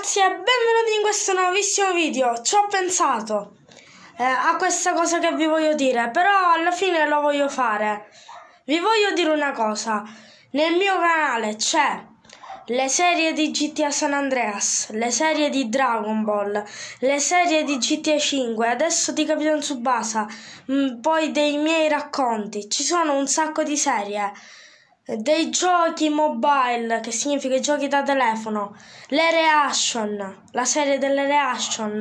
ragazzi e benvenuti in questo nuovissimo video ci ho pensato eh, a questa cosa che vi voglio dire però alla fine lo voglio fare vi voglio dire una cosa nel mio canale c'è le serie di GTA San Andreas, le serie di Dragon Ball, le serie di GTA 5, adesso di Capitan Subasa, mm, poi dei miei racconti, ci sono un sacco di serie dei giochi mobile, che significa i giochi da telefono, le reaction, la serie delle reaction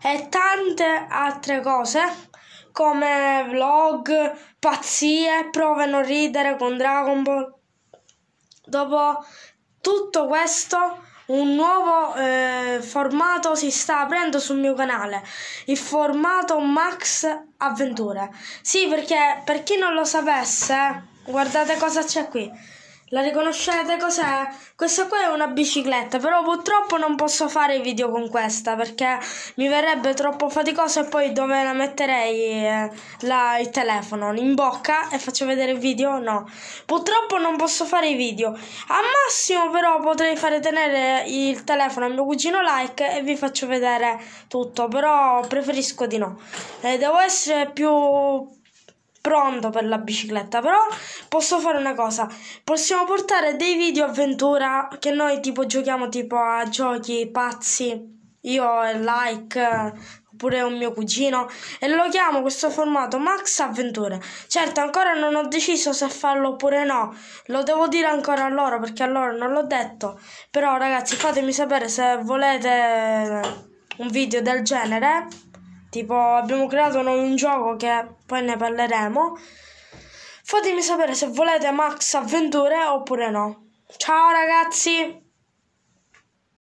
e tante altre cose come vlog, pazzie, prove a non ridere con Dragon Ball. Dopo tutto questo un nuovo eh, formato si sta aprendo sul mio canale, il formato Max Avventure. Sì, perché per chi non lo sapesse guardate cosa c'è qui. La riconoscete cos'è? Questa qua è una bicicletta, però purtroppo non posso fare video con questa perché mi verrebbe troppo faticoso e poi dove la metterei eh, la, il telefono? In bocca e faccio vedere il video? No. Purtroppo non posso fare video. Al massimo però potrei fare tenere il telefono al mio cugino like e vi faccio vedere tutto, però preferisco di no. Eh, devo essere più pronto per la bicicletta, però posso fare una cosa, possiamo portare dei video avventura che noi tipo giochiamo tipo a giochi pazzi, io e like oppure un mio cugino e lo chiamo questo formato Max Avventure. Certo, ancora non ho deciso se farlo oppure no. Lo devo dire ancora a loro perché a loro non l'ho detto. Però ragazzi, fatemi sapere se volete un video del genere. Tipo, abbiamo creato noi un gioco che poi ne parleremo. Fatemi sapere se volete Max Avventure oppure no. Ciao ragazzi!